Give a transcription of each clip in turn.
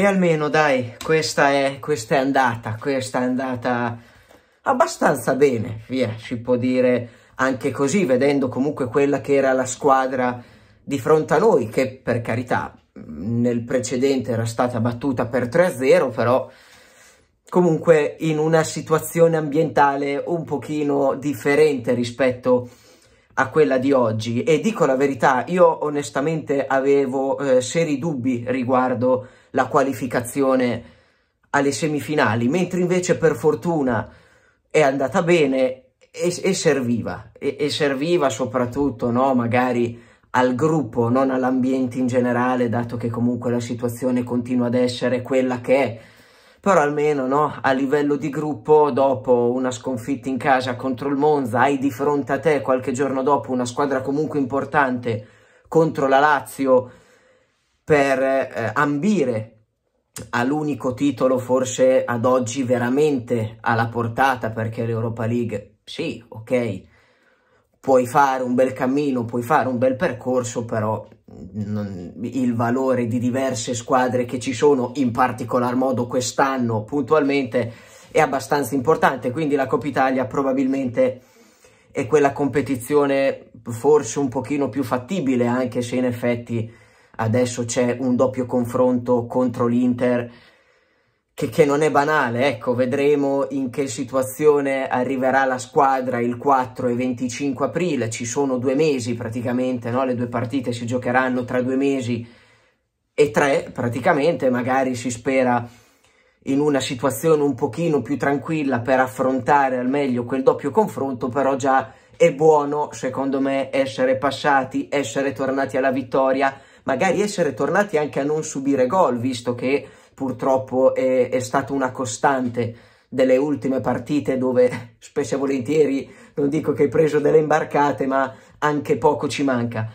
E almeno dai, questa è, questa è andata, questa è andata abbastanza bene, via, si può dire anche così, vedendo comunque quella che era la squadra di fronte a noi, che per carità nel precedente era stata battuta per 3-0, però comunque in una situazione ambientale un pochino differente rispetto a a quella di oggi e dico la verità, io onestamente avevo eh, seri dubbi riguardo la qualificazione alle semifinali, mentre invece per fortuna è andata bene e, e serviva, e, e, serviva soprattutto no, magari al gruppo, non all'ambiente in generale, dato che comunque la situazione continua ad essere quella che è, però almeno no, a livello di gruppo dopo una sconfitta in casa contro il Monza hai di fronte a te qualche giorno dopo una squadra comunque importante contro la Lazio per eh, ambire all'unico titolo forse ad oggi veramente alla portata perché l'Europa League sì ok puoi fare un bel cammino, puoi fare un bel percorso, però non, il valore di diverse squadre che ci sono, in particolar modo quest'anno puntualmente, è abbastanza importante. Quindi la Coppa Italia probabilmente è quella competizione forse un pochino più fattibile, anche se in effetti adesso c'è un doppio confronto contro l'Inter che, che, non è banale, ecco, vedremo in che situazione arriverà la squadra il 4 e 25 aprile, ci sono due mesi praticamente, no? le due partite si giocheranno tra due mesi e tre praticamente, magari si spera in una situazione un pochino più tranquilla per affrontare al meglio quel doppio confronto, però già è buono, secondo me, essere passati, essere tornati alla vittoria, magari essere tornati anche a non subire gol, visto che purtroppo è, è stata una costante delle ultime partite dove spesso e volentieri non dico che hai preso delle imbarcate ma anche poco ci manca.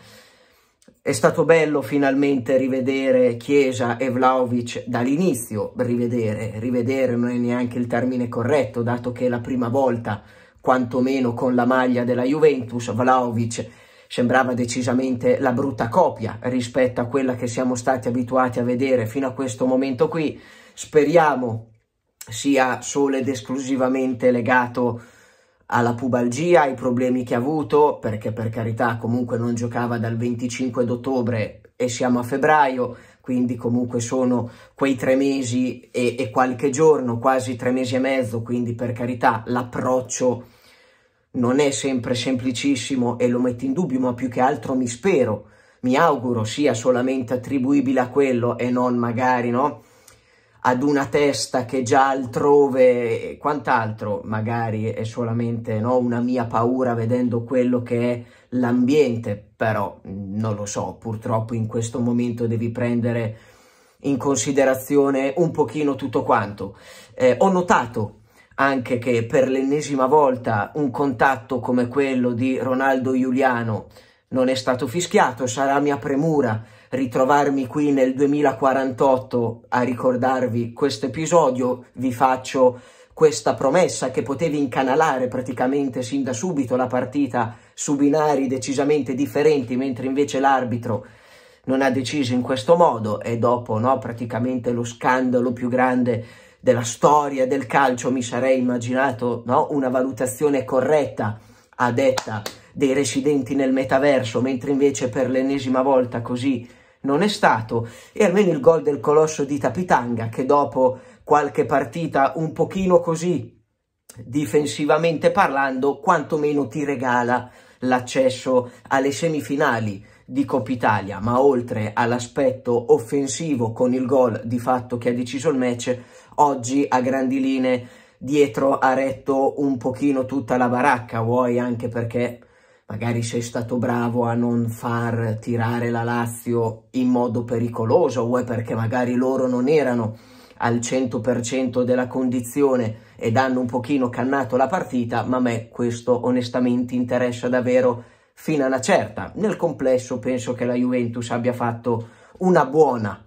È stato bello finalmente rivedere Chiesa e Vlaovic dall'inizio, rivedere, rivedere non è neanche il termine corretto dato che è la prima volta quantomeno con la maglia della Juventus Vlaovic sembrava decisamente la brutta copia rispetto a quella che siamo stati abituati a vedere fino a questo momento qui. Speriamo sia solo ed esclusivamente legato alla pubalgia, ai problemi che ha avuto, perché per carità comunque non giocava dal 25 d'ottobre e siamo a febbraio, quindi comunque sono quei tre mesi e, e qualche giorno, quasi tre mesi e mezzo, quindi per carità l'approccio non è sempre semplicissimo e lo metto in dubbio, ma più che altro mi spero, mi auguro sia solamente attribuibile a quello e non magari no? ad una testa che già altrove quant'altro, magari è solamente no, una mia paura vedendo quello che è l'ambiente, però non lo so, purtroppo in questo momento devi prendere in considerazione un pochino tutto quanto. Eh, ho notato anche che per l'ennesima volta un contatto come quello di Ronaldo Giuliano non è stato fischiato, sarà mia premura ritrovarmi qui nel 2048 a ricordarvi questo episodio, vi faccio questa promessa che potevi incanalare praticamente sin da subito la partita su binari decisamente differenti, mentre invece l'arbitro non ha deciso in questo modo e dopo no, praticamente lo scandalo più grande della storia del calcio mi sarei immaginato no, una valutazione corretta a detta dei residenti nel metaverso, mentre invece per l'ennesima volta così non è stato, e almeno il gol del colosso di Tapitanga che dopo qualche partita un pochino così difensivamente parlando, quantomeno ti regala l'accesso alle semifinali di Coppa Italia, ma oltre all'aspetto offensivo con il gol di fatto che ha deciso il match, oggi a grandi linee dietro ha retto un pochino tutta la baracca, vuoi anche perché magari sei stato bravo a non far tirare la Lazio in modo pericoloso, vuoi perché magari loro non erano al 100% della condizione ed hanno un pochino cannato la partita, ma a me questo onestamente interessa davvero fino a una certa. Nel complesso penso che la Juventus abbia fatto una buona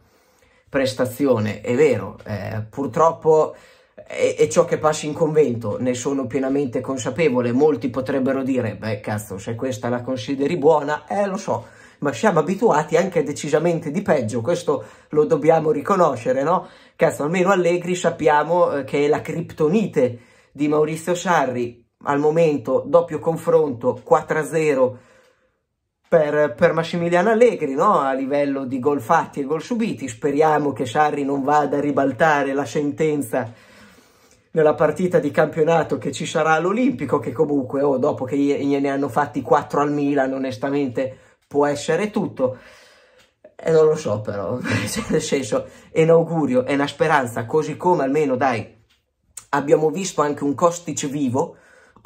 prestazione, è vero, eh, purtroppo è, è, ciò che passa in convento, ne sono pienamente consapevole, molti potrebbero dire, beh cazzo, se questa la consideri buona, eh lo so, ma siamo abituati anche decisamente di peggio, questo lo dobbiamo riconoscere, no? Cazzo, almeno Allegri sappiamo eh, che è la criptonite di Maurizio Sarri, al momento doppio confronto 4-0 per, per, Massimiliano Allegri no? a livello di gol fatti e gol subiti. Speriamo che Sarri non vada a ribaltare la sentenza nella partita di campionato che ci sarà all'Olimpico, che comunque oh, dopo che gliene hanno fatti 4 al Milan, onestamente può essere tutto. E eh, non lo so però, nel senso è un augurio, è una speranza, così come almeno dai, abbiamo visto anche un Kostic vivo,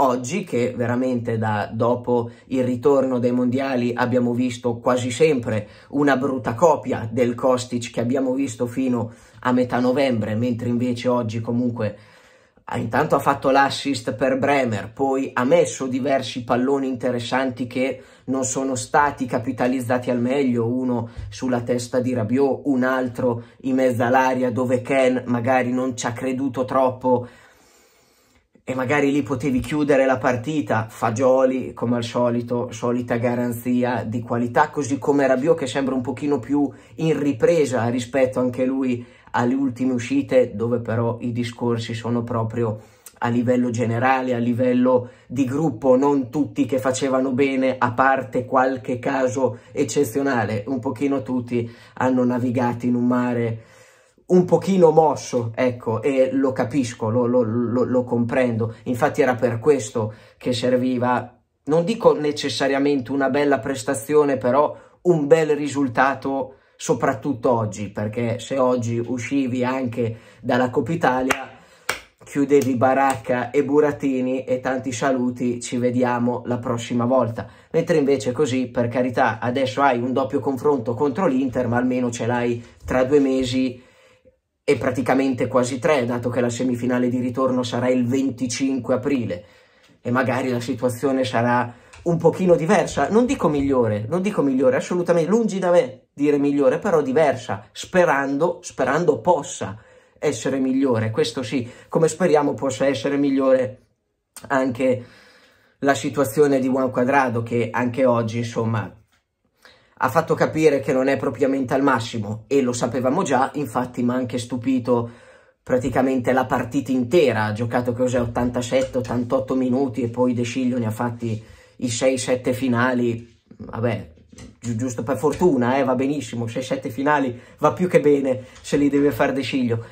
oggi che veramente da, dopo il ritorno dei mondiali abbiamo visto quasi sempre una brutta copia del Kostic che abbiamo visto fino a metà novembre, mentre invece oggi comunque intanto ha fatto l'assist per Bremer, poi ha messo diversi palloni interessanti che non sono stati capitalizzati al meglio, uno sulla testa di Rabiot, un altro in mezzo all'aria dove Ken magari non ci ha creduto troppo e magari lì potevi chiudere la partita, Fagioli come al solito, solita garanzia di qualità, così come Rabiot che sembra un pochino più in ripresa rispetto anche lui alle ultime uscite dove però i discorsi sono proprio a livello generale, a livello di gruppo, non tutti che facevano bene, a parte qualche caso eccezionale, un pochino tutti hanno navigato in un mare un pochino mosso, ecco, e lo capisco, lo, lo, lo, lo comprendo. Infatti era per questo che serviva, non dico necessariamente una bella prestazione, però un bel risultato soprattutto oggi, perché se oggi uscivi anche dalla Coppa Italia, chiudevi Baracca e Buratini e tanti saluti, ci vediamo la prossima volta. Mentre invece così, per carità, adesso hai un doppio confronto contro l'Inter, ma almeno ce l'hai tra due mesi e praticamente quasi tre, dato che la semifinale di ritorno sarà il 25 aprile e magari la situazione sarà un pochino diversa, non dico migliore, non dico migliore, assolutamente lungi da me dire migliore, però diversa, sperando, sperando possa essere migliore, questo sì, come speriamo possa essere migliore anche la situazione di Juan Quadrado che anche oggi, insomma, ha fatto capire che non è propriamente al massimo e lo sapevamo già, infatti mi ha anche stupito praticamente la partita intera, ha giocato cos'è 87-88 minuti e poi De Sciglio ne ha fatti i 6-7 finali, vabbè gi giusto per fortuna, eh, va benissimo, 6-7 finali va più che bene se li deve fare De Sciglio.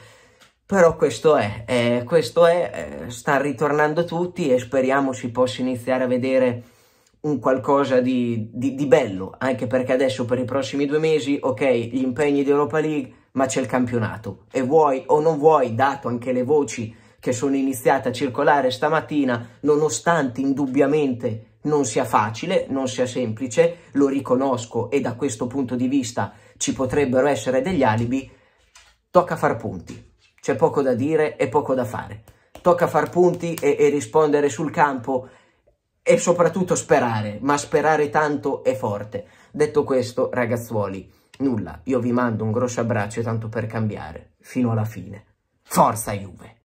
Però questo è, eh, questo è, eh, sta ritornando tutti e speriamo si possa iniziare a vedere un qualcosa di, di, di, bello, anche perché adesso per i prossimi due mesi, ok, gli impegni di Europa League, ma c'è il campionato. E vuoi o non vuoi, dato anche le voci che sono iniziate a circolare stamattina, nonostante indubbiamente non sia facile, non sia semplice, lo riconosco e da questo punto di vista ci potrebbero essere degli alibi, tocca far punti. C'è poco da dire e poco da fare. Tocca far punti e, e rispondere sul campo e soprattutto sperare, ma sperare tanto è forte. Detto questo, ragazzuoli, nulla, io vi mando un grosso abbraccio e tanto per cambiare, fino alla fine. Forza Juve!